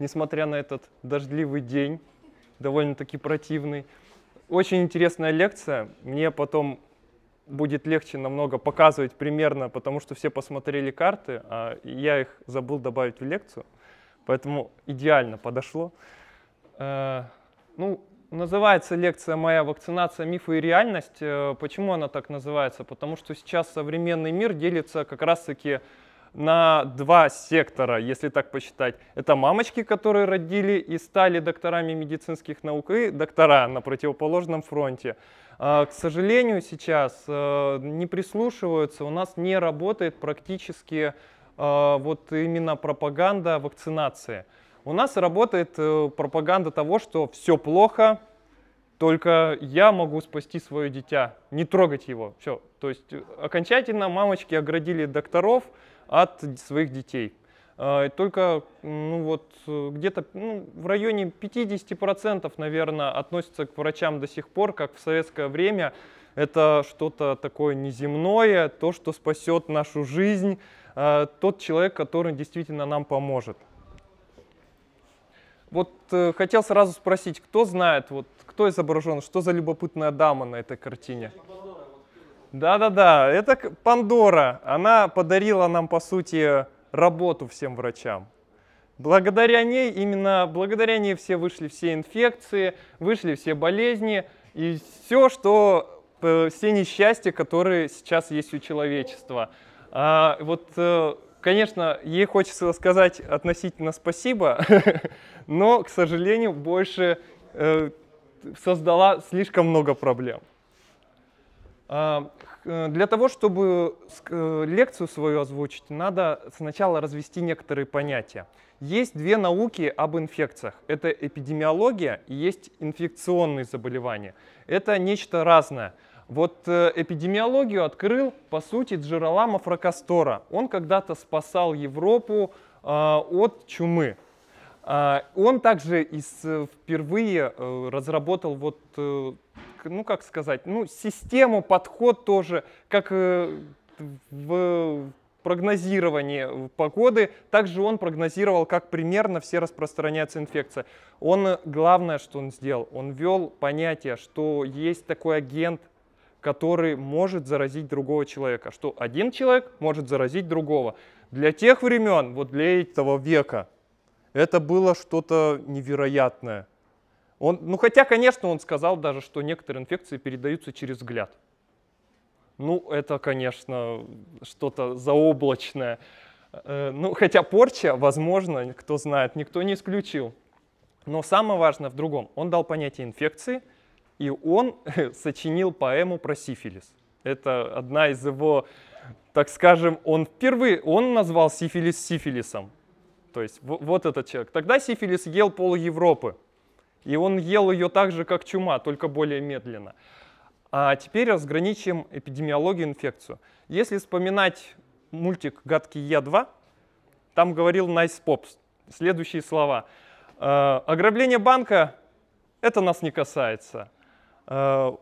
несмотря на этот дождливый день, довольно-таки противный. Очень интересная лекция. Мне потом будет легче намного показывать примерно, потому что все посмотрели карты, а я их забыл добавить в лекцию. Поэтому идеально подошло. Э, ну, называется лекция моя «Вакцинация, мифы и реальность». Э, почему она так называется? Потому что сейчас современный мир делится как раз-таки на два сектора, если так посчитать. Это мамочки, которые родили и стали докторами медицинских наук, и доктора на противоположном фронте. А, к сожалению, сейчас э, не прислушиваются, у нас не работает практически э, вот именно пропаганда вакцинации. У нас работает э, пропаганда того, что все плохо, только я могу спасти свое дитя, не трогать его. Все. То есть окончательно мамочки оградили докторов, от своих детей. А, только ну вот, э, где-то ну, в районе 50%, наверное, относятся к врачам до сих пор, как в советское время. Это что-то такое неземное, то, что спасет нашу жизнь, э, тот человек, который действительно нам поможет. Вот э, хотел сразу спросить, кто знает, вот кто изображен, что за любопытная дама на этой картине? Да-да-да, это Пандора. Она подарила нам, по сути, работу всем врачам. Благодаря ней, именно благодаря ней все вышли все инфекции, вышли все болезни и все, что, э, все несчастья, которые сейчас есть у человечества. А, вот, э, конечно, ей хочется сказать относительно спасибо, но, к сожалению, больше э, создала слишком много проблем. А, э, для того, чтобы э, лекцию свою озвучить, надо сначала развести некоторые понятия. Есть две науки об инфекциях. Это эпидемиология и есть инфекционные заболевания. Это нечто разное. Вот э, эпидемиологию открыл, по сути, Джероламо Фракастора. Он когда-то спасал Европу а, от чумы. А, он также из, э, впервые э, разработал вот, э, ну как сказать, ну систему, подход тоже, как в прогнозировании погоды. Также он прогнозировал, как примерно все распространяется инфекция. Он, главное, что он сделал, он ввел понятие, что есть такой агент, который может заразить другого человека, что один человек может заразить другого. Для тех времен, вот для этого века, это было что-то невероятное. Он, ну хотя, конечно, он сказал даже, что некоторые инфекции передаются через взгляд. Ну, это, конечно, что-то заоблачное. Э, ну, хотя порча, возможно, кто знает, никто не исключил. Но самое важное в другом. Он дал понятие инфекции, и он сочинил поэму про сифилис. Это одна из его, так скажем, он впервые, он назвал сифилис сифилисом. То есть вот этот человек. Тогда сифилис ел пол Европы. И он ел ее так же, как чума, только более медленно. А теперь разграничим эпидемиологию инфекцию. Если вспоминать мультик гадкий е Я-2», там говорил Найс nice Попс следующие слова. «Э, ограбление банка — это нас не касается. Э,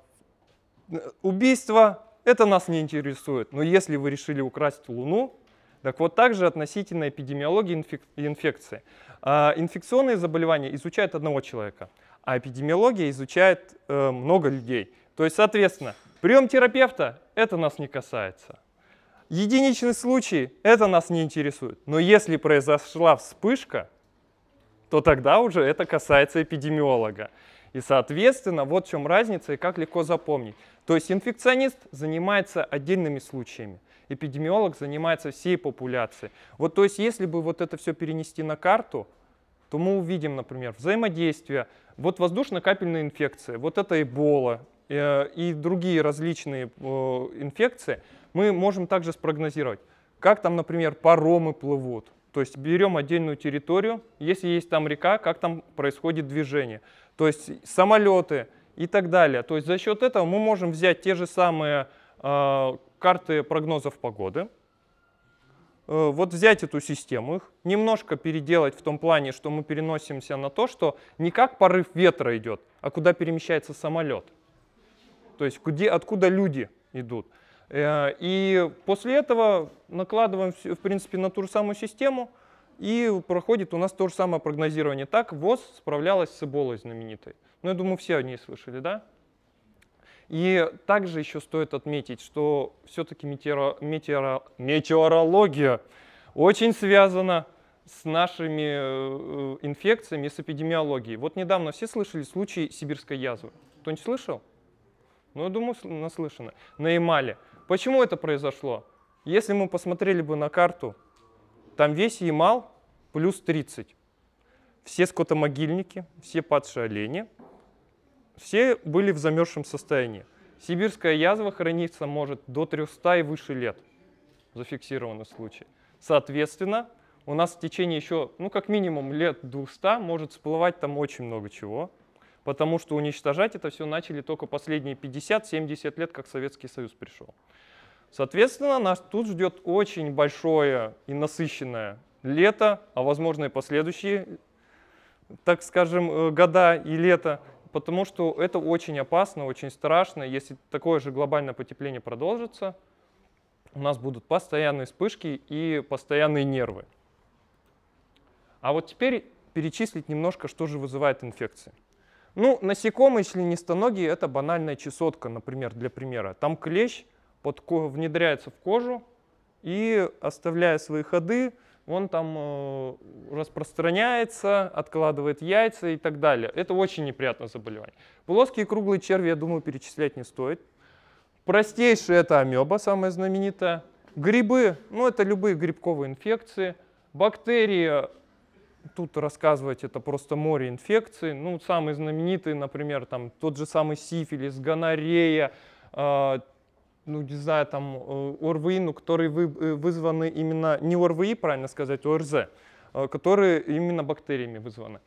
убийство — это нас не интересует. Но если вы решили украсть Луну, так вот, также относительно эпидемиологии инфек инфекции. А, инфекционные заболевания изучают одного человека, а эпидемиология изучает э, много людей. То есть, соответственно, прием терапевта – это нас не касается. Единичный случай – это нас не интересует. Но если произошла вспышка, то тогда уже это касается эпидемиолога. И, соответственно, вот в чем разница и как легко запомнить. То есть инфекционист занимается отдельными случаями, эпидемиолог занимается всей популяцией. Вот то есть если бы вот это все перенести на карту, то мы увидим, например, взаимодействие, вот воздушно-капельная инфекция, вот это эбола э, и другие различные э, инфекции, мы можем также спрогнозировать, как там, например, паромы плывут. То есть берем отдельную территорию, если есть там река, как там происходит движение. То есть самолеты и так далее. То есть за счет этого мы можем взять те же самые э, карты прогнозов погоды. Э, вот взять эту систему их, немножко переделать в том плане, что мы переносимся на то, что не как порыв ветра идет, а куда перемещается самолет. То есть где, откуда люди идут. Э, и после этого накладываем, в принципе, на ту же самую систему, и проходит у нас то же самое прогнозирование. Так ВОЗ справлялась с Эболой знаменитой. Ну, я думаю, все о ней слышали, да? И также еще стоит отметить, что все-таки метеоро, метеоро, метеорология очень связана с нашими э, инфекциями, с эпидемиологией. Вот недавно все слышали случай сибирской язвы. кто не слышал? Ну, я думаю, наслышано. На Ямале. Почему это произошло? Если мы посмотрели бы на карту, там весь Ямал плюс 30. Все скотомогильники, все падшие олени – все были в замерзшем состоянии. Сибирская язва хранится может до 300 и выше лет, зафиксированы случаи. Соответственно, у нас в течение еще, ну как минимум лет 200 может всплывать там очень много чего, потому что уничтожать это все начали только последние 50-70 лет, как Советский Союз пришел. Соответственно, нас тут ждет очень большое и насыщенное лето, а возможно и последующие, так скажем, э, года и лето потому что это очень опасно, очень страшно. Если такое же глобальное потепление продолжится, у нас будут постоянные вспышки и постоянные нервы. А вот теперь перечислить немножко, что же вызывает инфекции. Ну, насекомые, членистоногие — это банальная чесотка, например, для примера. Там клещ под, внедряется в кожу и, оставляя свои ходы, он там э, распространяется, откладывает яйца и так далее. Это очень неприятное заболевание. Плоские круглые черви, я думаю, перечислять не стоит. Простейшие — это амеба, самая знаменитая. Грибы, ну это любые грибковые инфекции. Бактерии, тут рассказывать это просто море инфекций. Ну, самые знаменитые, например, там тот же самый сифилис, гонорея, а, ну, не знаю, там, э, ОРВИ, ну, которые вы, э, вызваны именно, не ОРВИ, правильно сказать, а ОРЗ, э, которые именно бактериями вызваны.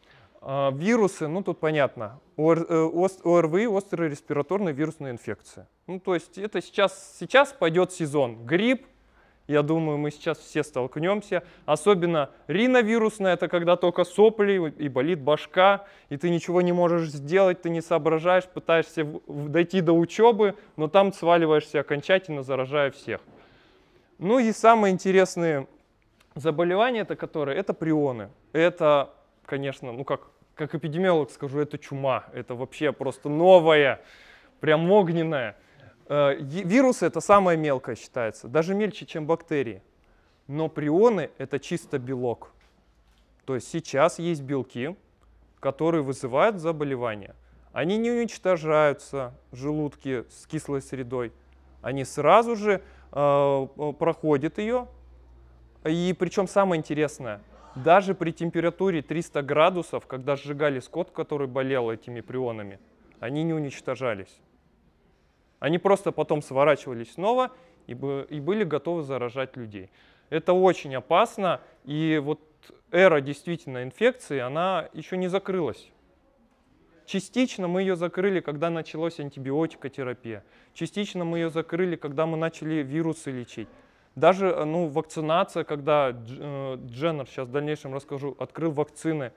А, вирусы, ну тут понятно, ОРВИ, острые респираторные вирусные инфекции. Ну то есть это сейчас, сейчас пойдет сезон, грипп, я думаю, мы сейчас все столкнемся. Особенно риновирусное, это когда только сопли и болит башка, и ты ничего не можешь сделать, ты не соображаешь, пытаешься дойти до учебы, но там сваливаешься окончательно, заражая всех. Ну и самые интересные заболевания, это которые, это прионы. Это, конечно, ну как, как эпидемиолог скажу, это чума. Это вообще просто новое, прям огненное. Э, вирусы — это самое мелкое считается, даже мельче, чем бактерии. Но прионы — это чисто белок. То есть сейчас есть белки, которые вызывают заболевания. Они не уничтожаются в желудке с кислой средой. Они сразу же э, э проходят ее. И причем самое интересное, даже при температуре 300 градусов, когда сжигали скот, который болел этими прионами, они не уничтожались. Они просто потом сворачивались снова и, и были готовы заражать людей. Это очень опасно, и вот эра действительно инфекции, она еще не закрылась. Частично мы ее закрыли, когда началась антибиотикотерапия. Частично мы ее закрыли, когда мы начали вирусы лечить. Даже ну, вакцинация, когда э, Дженнер, сейчас в дальнейшем расскажу, открыл вакцины,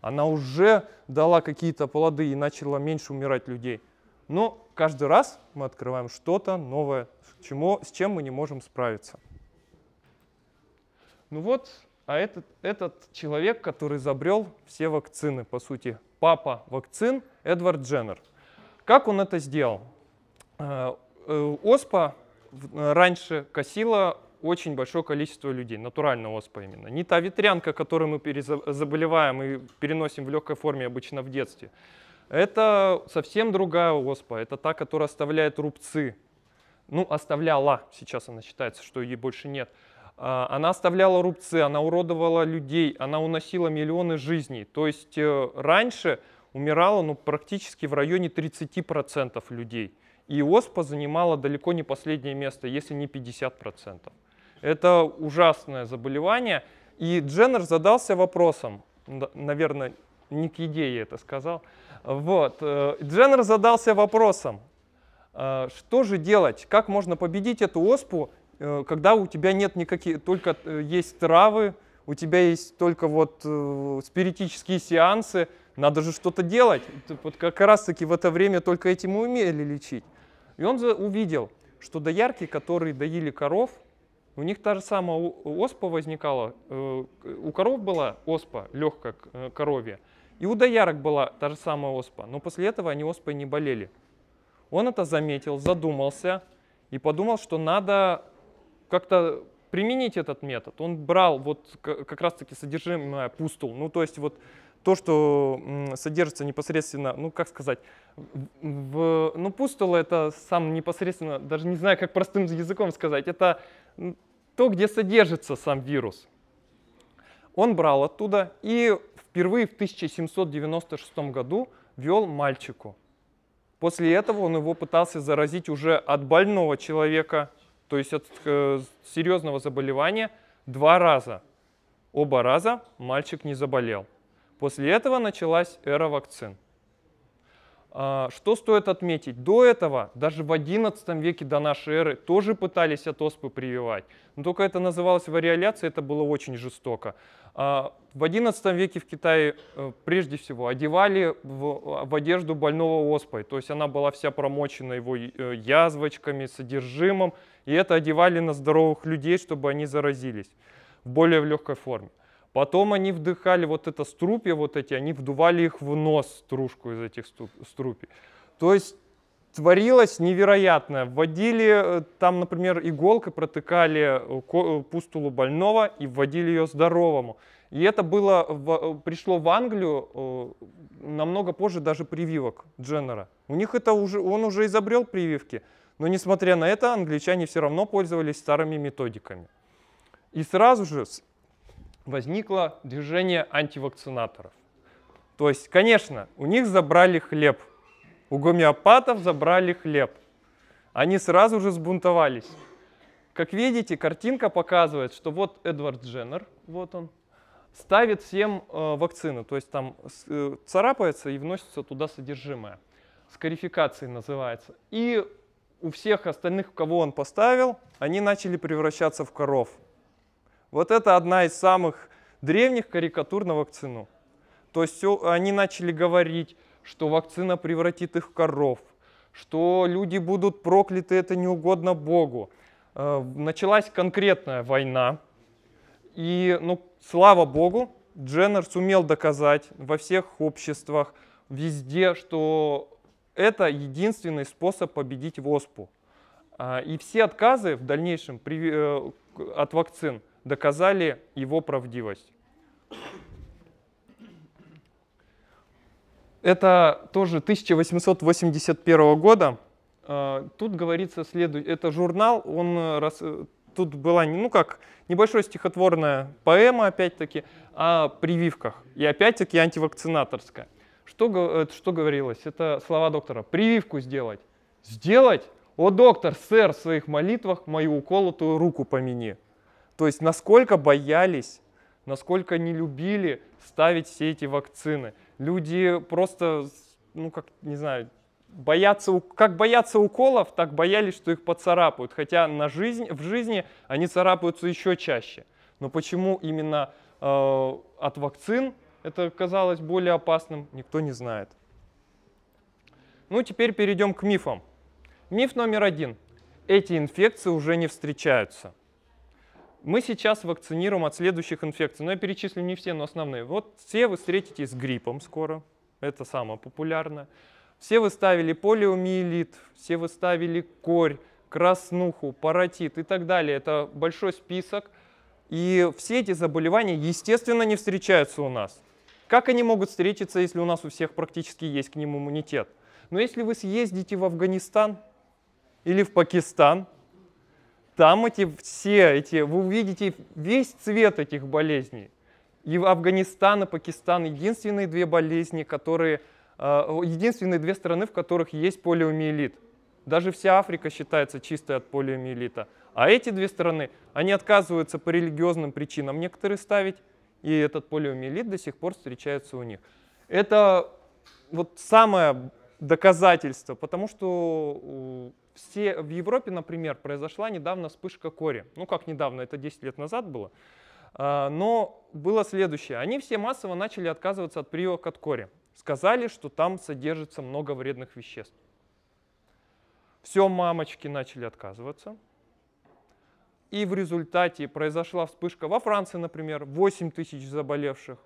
она уже дала какие-то плоды и начала меньше умирать людей. Но каждый раз мы открываем что-то новое, чему, с чем мы не можем справиться. Ну вот, а этот, этот человек, который изобрел все вакцины, по сути, папа вакцин Эдвард Дженнер. Как он это сделал? Э, э, оспа э, раньше косила очень большое количество людей, натуральная оспа именно. Не та ветрянка, которую мы заболеваем и переносим в легкой форме обычно в детстве, это совсем другая оспа, это та, которая оставляет рубцы. Ну, оставляла, сейчас она считается, что ей больше нет. А, она оставляла рубцы, она уродовала людей, она уносила миллионы жизней. То есть э, раньше умирало ну, практически в районе 30% людей. И оспа занимала далеко не последнее место, если не 50%. Это ужасное заболевание. И Дженнер задался вопросом, наверное, Ник Идея это сказал. Вот. Э, Дженнер задался вопросом, э, что же делать, как можно победить эту оспу, э, когда у тебя нет никаких, только есть травы, у тебя есть только вот спиритические сеансы, надо же что-то делать. Вот как раз-таки в это время только этим и умели лечить. И он увидел, что доярки, которые доили коров, у них та же самая оспа возникала. У коров была оспа легкая коровья. И у доярок была та же самая оспа, но после этого они оспой не болели. Он это заметил, задумался и подумал, что надо как-то применить этот метод. Он брал вот как раз-таки содержимое пустул, ну то есть вот то, что содержится непосредственно, ну как сказать, в, ну пустул это сам непосредственно, даже не знаю, как простым языком сказать, это то, где содержится сам вирус. Он брал оттуда и впервые в 1796 году вел мальчику. После этого он его пытался заразить уже от больного человека, то есть от э, серьезного заболевания, два раза. Оба раза мальчик не заболел. После этого началась эра вакцин. А, что стоит отметить? До этого, даже в XI веке до нашей эры, тоже пытались от оспы прививать. Но только это называлось вариоляцией, это было очень жестоко. А, в XI веке в Китае э, прежде всего одевали в, в одежду больного оспой. То есть она была вся промочена его э, язвочками, содержимым. И это одевали на здоровых людей, чтобы они заразились в более легкой форме. Потом они вдыхали вот это струпья, вот эти, они вдували их в нос стружку из этих струпий. То есть творилось невероятное. Вводили э, там, например, иголкой протыкали э, э, пустулу больного и вводили ее здоровому. И это было, пришло в Англию намного позже даже прививок Дженнера. У них это уже, он уже изобрел прививки, но несмотря на это, англичане все равно пользовались старыми методиками. И сразу же возникло движение антивакцинаторов. То есть, конечно, у них забрали хлеб, у гомеопатов забрали хлеб. Они сразу же сбунтовались. Как видите, картинка показывает, что вот Эдвард Дженнер, вот он, ставит всем э, вакцину, то есть там э, царапается и вносится туда содержимое. Скарификацией называется. И у всех остальных, кого он поставил, они начали превращаться в коров. Вот это одна из самых древних карикатур на вакцину. То есть они начали говорить, что вакцина превратит их в коров, что люди будут прокляты, это не угодно Богу. Э, началась конкретная война. И, ну, слава Богу, Дженнер сумел доказать во всех обществах, везде, что это единственный способ победить ВОСПу. А, и все отказы в дальнейшем э, от вакцин доказали его правдивость. Это тоже 1881 года. А, тут говорится следующее. Это журнал, он э, э, тут была ну как, небольшое стихотворная поэма, опять-таки, о прививках. И опять-таки антивакцинаторская. Что, э, что говорилось? Это слова доктора. Прививку сделать. Сделать? О, доктор, сэр, в своих молитвах мою уколотую руку помяни. То есть насколько боялись, насколько не любили ставить все эти вакцины. Люди просто, ну как, не знаю, боятся, как боятся уколов, так боялись, что их поцарапают. Хотя на жизнь, в жизни они царапаются еще чаще. Но почему именно э, от вакцин это казалось более опасным, никто не знает. Ну, теперь перейдем к мифам. Миф номер один. Эти инфекции уже не встречаются. Мы сейчас вакцинируем от следующих инфекций, но ну, я перечислю не все, но основные. Вот все вы встретитесь с гриппом скоро, это самое популярное. Все вы ставили полиомиелит, все вы ставили корь, краснуху, паротит и так далее. Это большой список. И все эти заболевания, естественно, не встречаются у нас. Как они могут встретиться, если у нас у всех практически есть к ним иммунитет? Но если вы съездите в Афганистан или в Пакистан, там эти все эти, вы увидите весь цвет этих болезней. И Афганистан и Пакистан единственные две болезни, которые, э, единственные две страны, в которых есть полиомиелит. Даже вся Африка считается чистой от полиомиелита. А эти две страны, они отказываются по религиозным причинам некоторые ставить, и этот полиомиелит до сих пор встречается у них. Это вот самая доказательство, потому что все в Европе, например, произошла недавно вспышка кори. Ну как недавно, это 10 лет назад было. А, но было следующее. Они все массово начали отказываться от прививок от кори. Сказали, что там содержится много вредных веществ. Все, мамочки начали отказываться. И в результате произошла вспышка во Франции, например, 8 тысяч заболевших.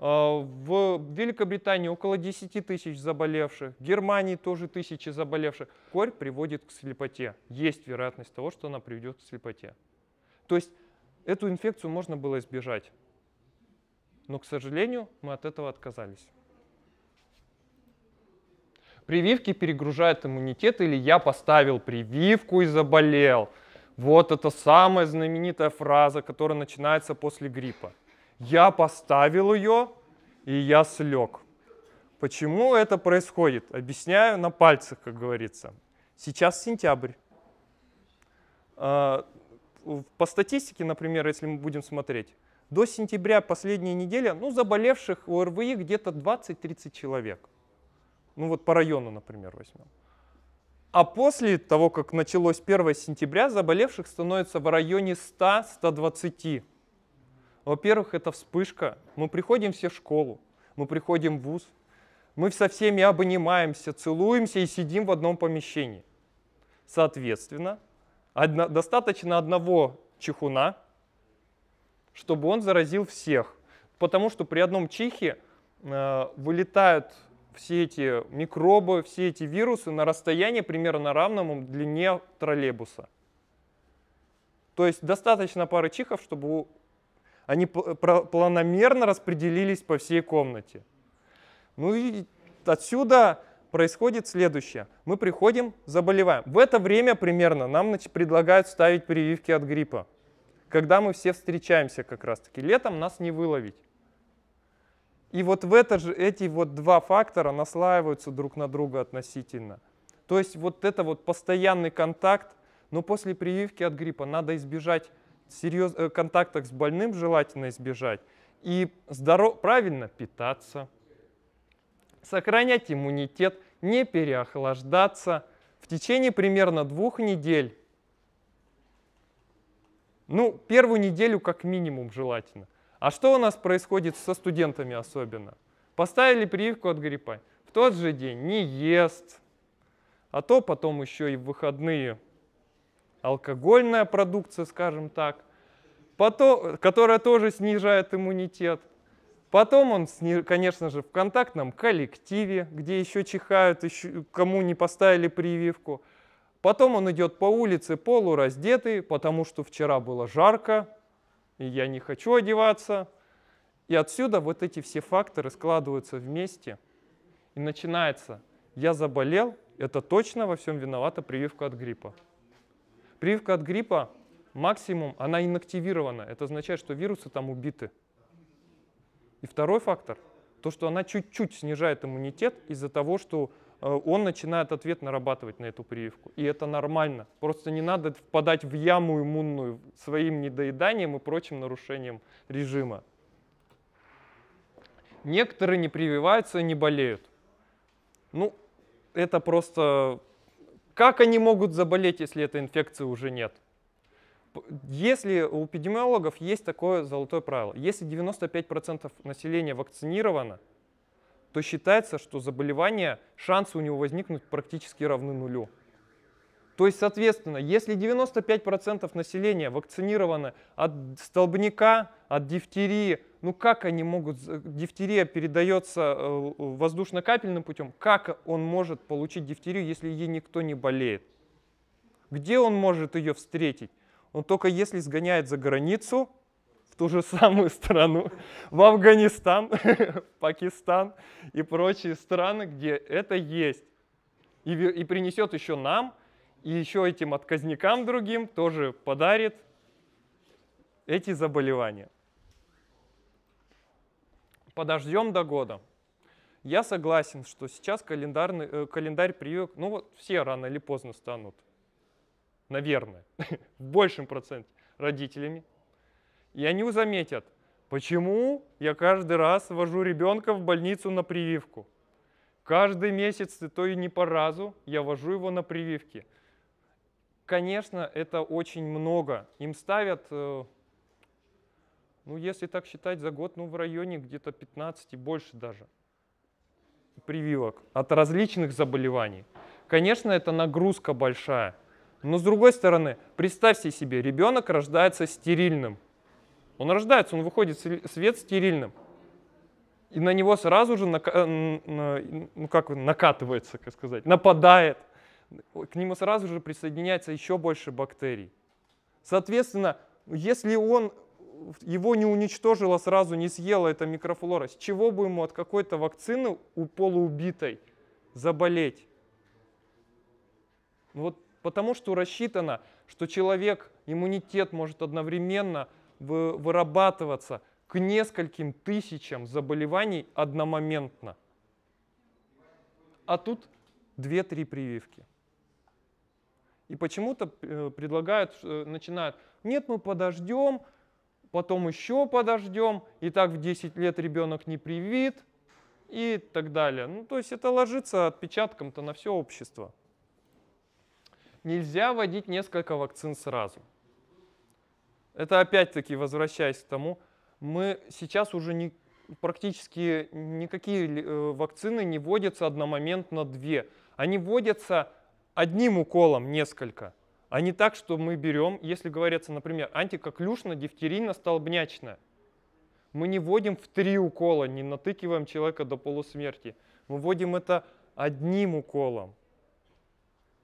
А, в Великобритании около 10 тысяч заболевших, в Германии тоже тысячи заболевших. Корь приводит к слепоте. Есть вероятность того, что она приведет к слепоте. То есть эту инфекцию можно было избежать. Но, к сожалению, мы от этого отказались. Прививки перегружают иммунитет или я поставил прививку и заболел. Вот это самая знаменитая фраза, которая начинается после гриппа. Я поставил ее, и я слег. Почему это происходит? Объясняю на пальцах, как говорится. Сейчас сентябрь. А, по статистике, например, если мы будем смотреть, до сентября последняя неделя, ну, заболевших у РВИ где-то 20-30 человек. Ну, вот по району, например, возьмем. А после того, как началось 1 сентября, заболевших становится в районе 100-120 во-первых, это вспышка. Мы приходим все в школу, мы приходим в ВУЗ, мы со всеми обнимаемся, целуемся и сидим в одном помещении. Соответственно, одно, достаточно одного чихуна, чтобы он заразил всех. Потому что при одном чихе э, вылетают все эти микробы, все эти вирусы на расстоянии примерно равному длине троллейбуса. То есть достаточно пары чихов, чтобы они планомерно распределились по всей комнате. Ну и отсюда происходит следующее. Мы приходим, заболеваем. В это время примерно нам предлагают ставить прививки от гриппа. Когда мы все встречаемся как раз-таки. Летом нас не выловить. И вот в это же, эти вот два фактора наслаиваются друг на друга относительно. То есть вот это вот постоянный контакт, но после прививки от гриппа надо избежать серьез... Э, контактах с больным желательно избежать. И здоров... правильно питаться, сохранять иммунитет, не переохлаждаться. В течение примерно двух недель, ну, первую неделю как минимум желательно. А что у нас происходит со студентами особенно? Поставили прививку от гриппа, в тот же день не ест, а то потом еще и в выходные алкогольная продукция, скажем так, потом, которая тоже снижает иммунитет. Потом он, конечно же, в контактном коллективе, где еще чихают, еще, кому не поставили прививку. Потом он идет по улице полураздетый, потому что вчера было жарко, и я не хочу одеваться. И отсюда вот эти все факторы складываются вместе. И начинается, я заболел, это точно во всем виновата прививка от гриппа. Прививка от гриппа максимум, она инактивирована. Это означает, что вирусы там убиты. И второй фактор, то, что она чуть-чуть снижает иммунитет из-за того, что э, он начинает ответ нарабатывать на эту прививку. И это нормально. Просто не надо впадать в яму иммунную своим недоеданием и прочим нарушением режима. Некоторые не прививаются и не болеют. Ну, это просто... Как они могут заболеть, если этой инфекции уже нет? Если у эпидемиологов есть такое золотое правило, если 95% населения вакцинировано, то считается, что заболевание, шансы у него возникнуть практически равны нулю. То есть, соответственно, если 95% населения вакцинировано от столбняка, от дифтерии, ну как они могут, дифтерия передается э, воздушно-капельным путем, как он может получить дифтерию, если ей никто не болеет? Где он может ее встретить? Он только если сгоняет за границу, в ту же самую страну, в Афганистан, Пакистан и прочие страны, где это есть. И, и принесет еще нам, и еще этим отказникам другим тоже подарит эти заболевания. Подождем до года. Я согласен, что сейчас календарный, э, календарь привык, ну вот все рано или поздно станут наверное, в большем проценте родителями. И они заметят, почему я каждый раз вожу ребенка в больницу на прививку. Каждый месяц, то и не по разу, я вожу его на прививки. Конечно, это очень много. Им ставят, э, ну, если так считать, за год, ну, в районе где-то 15 и больше даже прививок от различных заболеваний. Конечно, это нагрузка большая. Но с другой стороны, представьте себе, ребенок рождается стерильным. Он рождается, он выходит в свет стерильным. И на него сразу же нака- ну, как накатывается, как сказать, нападает. К нему сразу же присоединяется еще больше бактерий. Соответственно, если он его не уничтожила сразу, не съела эта микрофлора, с чего бы ему от какой-то вакцины у полуубитой заболеть? Ну вот Потому что рассчитано, что человек, иммунитет может одновременно вырабатываться к нескольким тысячам заболеваний одномоментно. А тут 2-3 прививки. И почему-то э, предлагают, э, начинают, нет, мы подождем, потом еще подождем, и так в 10 лет ребенок не привит и так далее. Ну, то есть это ложится отпечатком-то на все общество нельзя вводить несколько вакцин сразу. Это опять-таки, возвращаясь к тому, мы сейчас уже не, практически никакие э, вакцины не вводятся одномоментно две. Они вводятся одним уколом несколько, а не так, что мы берем, если говорится, например, антикоклюшно, дифтерийно, столбнячно. Мы не вводим в три укола, не натыкиваем человека до полусмерти. Мы вводим это одним уколом.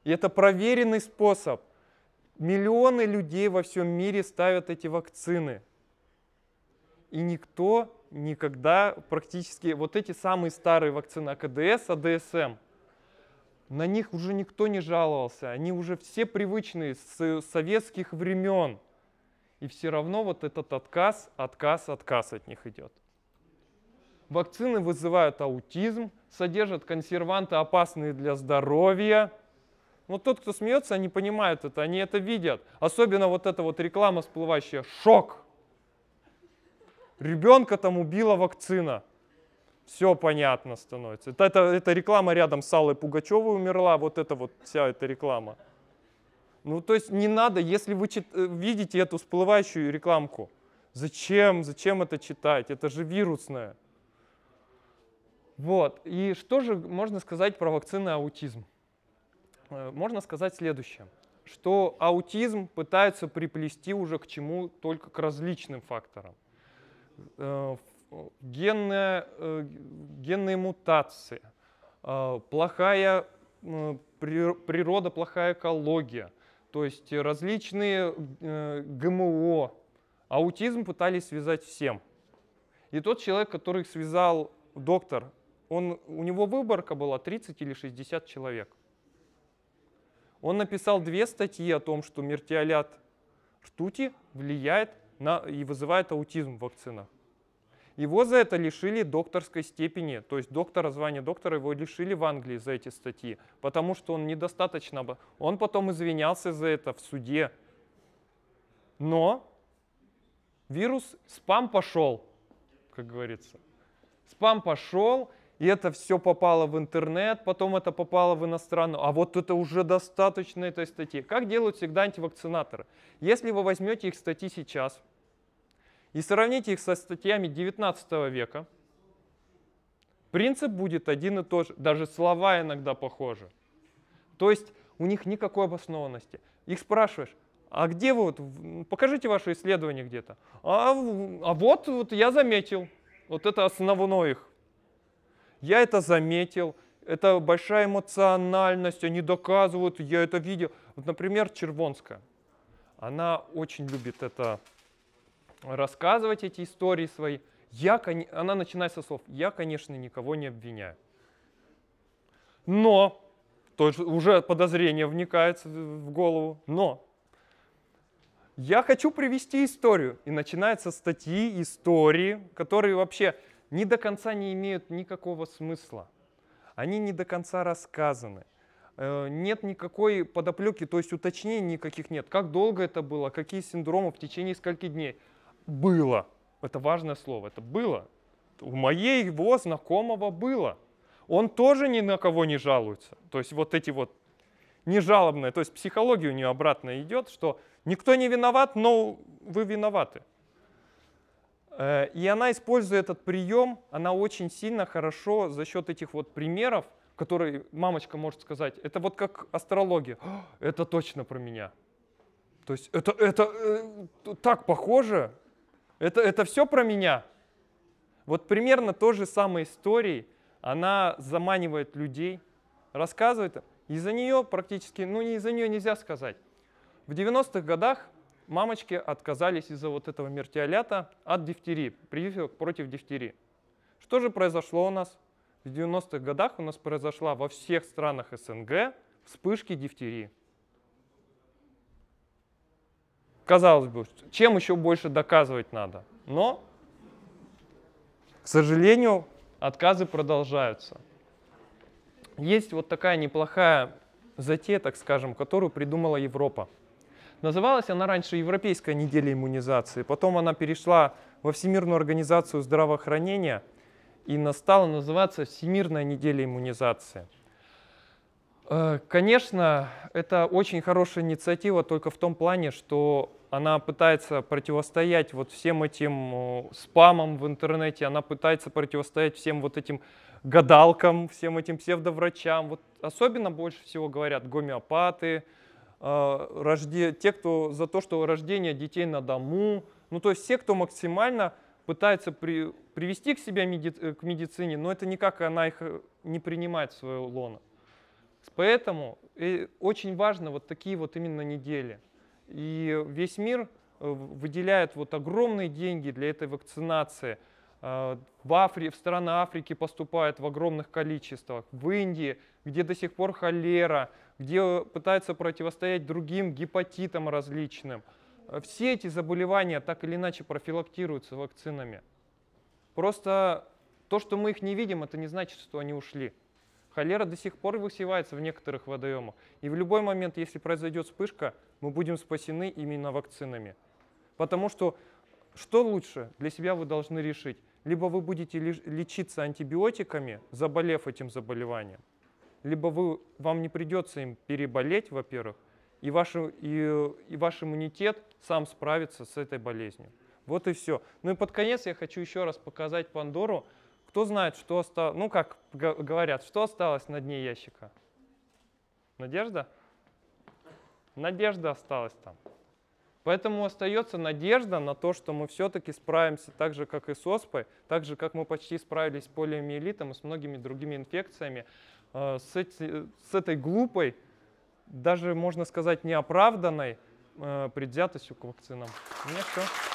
И это проверенный способ. Миллионы людей во всем мире ставят эти вакцины. И никто никогда практически... Вот эти самые старые вакцины АКДС, АДСМ, на них уже никто не жаловался. Они уже все привычные с э, советских времен. И все равно вот этот отказ, отказ, отказ от них идет. Вакцины вызывают аутизм, содержат консерванты, опасные для здоровья – но тот, кто смеется, они понимают это, они это видят. Особенно вот эта вот реклама всплывающая. Шок! Ребенка там убила вакцина. Все понятно становится. Это, это, это реклама рядом с Аллой Пугачевой умерла, вот это вот вся эта реклама. Ну, то есть не надо, если вы чит, э, видите эту всплывающую рекламку, зачем, зачем это читать? Это же вирусное. Вот. И что же можно сказать про вакцины аутизм? Э, можно сказать следующее, что аутизм пытаются приплести уже к чему только к различным факторам. Э, генная, э, генные мутации, плохая природа, плохая экология, то есть различные ГМО. Аутизм пытались связать всем. И тот человек, который связал доктор, он, у него выборка была 30 или 60 человек. Он написал две статьи о том, что мертиолят ртути влияет на, и вызывает аутизм в вакцинах. Его за это лишили докторской степени, то есть доктора, звания доктора его лишили в Англии за эти статьи, потому что он недостаточно... Он потом извинялся за это в суде. Но вирус, спам пошел, как говорится. Спам пошел, и это все попало в интернет, потом это попало в иностранную, а вот это уже достаточно этой статьи. Как делают всегда антивакцинаторы? Если вы возьмете их статьи сейчас и сравните их со статьями 19 века, принцип будет один и тот же, даже слова иногда похожи. То есть у них никакой обоснованности. Их спрашиваешь, а где вы, вот, покажите ваше исследование где-то. А, а вот, вот я заметил, вот это основное их. Я это заметил, это большая эмоциональность, они доказывают, я это видел. Вот, например, Червонская. Она очень любит это рассказывать, эти истории свои. Я, она начинает со слов, я, конечно, никого не обвиняю. Но, то есть уже подозрение вникает в голову, но я хочу привести историю. И начинается статьи, истории, которые вообще не до конца не имеют никакого смысла. Они не до конца рассказаны. Э, нет никакой подоплеки, то есть уточнений никаких нет. Как долго это было, какие синдромы в течение скольки дней. Было. Это важное слово. Это было. У моей его знакомого было. Он тоже ни на кого не жалуется. То есть вот эти вот нежалобные, то есть психология у нее обратно идет, что никто не виноват, но вы виноваты. Э, и она, используя этот прием, она очень сильно хорошо за счет этих вот примеров, которые мамочка может сказать, это вот как астрология, это точно про меня. То есть это, это э, так похоже, это, это все про меня. Вот примерно то же самое истории, она заманивает людей, рассказывает, из-за нее практически, ну не из-за нее нельзя сказать. В 90-х годах мамочки отказались из-за вот этого мертиолята от дифтерии, прививок против дифтерии. Что же произошло у нас? В 90-х годах у нас произошла во всех странах СНГ вспышки дифтерии. Казалось бы, чем еще больше доказывать надо? Но, к сожалению, отказы продолжаются. Есть вот такая неплохая затея, так скажем, которую придумала Европа. Называлась она раньше Европейская неделя иммунизации, потом она перешла во Всемирную организацию здравоохранения и настала называться Всемирная неделя иммунизации. Э, конечно, это очень хорошая инициатива только в том плане, что она пытается противостоять вот всем этим спамам в интернете, она пытается противостоять всем вот этим гадалкам, всем этим псевдоврачам. Вот особенно больше всего говорят гомеопаты, а, рожде... те, кто за то, что рождение детей на дому, ну то есть все, кто максимально пытается при... привести к себе меди... к медицине, но это никак она их э, не принимает в свое лоно. Поэтому э, очень важно вот такие вот именно недели. И весь мир э, выделяет вот огромные деньги для этой вакцинации. А, в, Афри... в страны Африки поступают в огромных количествах, в Индии, где до сих пор холера – где э, пытаются противостоять другим гепатитам различным. Э, все эти заболевания так или иначе профилактируются вакцинами. Просто то, что мы их не видим, это не значит, что они ушли. Холера до сих пор высевается в некоторых водоемах. И в любой момент, если произойдет вспышка, мы будем спасены именно вакцинами. Потому что что лучше для себя вы должны решить? Либо вы будете лечиться антибиотиками, заболев этим заболеванием, либо вы, вам не придется им переболеть, во-первых, и, ваш, и, и ваш иммунитет сам справится с этой болезнью. Вот и все. Ну и под конец я хочу еще раз показать Пандору. Кто знает, что осталось, ну как говорят, что осталось на дне ящика? Надежда? Надежда осталась там. Поэтому остается надежда на то, что мы все-таки справимся так же, как и с оспой, так же, как мы почти справились с полиомиелитом и с многими другими инфекциями. Э, с, эти, с этой глупой, даже можно сказать неоправданной э, предвзятостью к вакцинам. У меня все.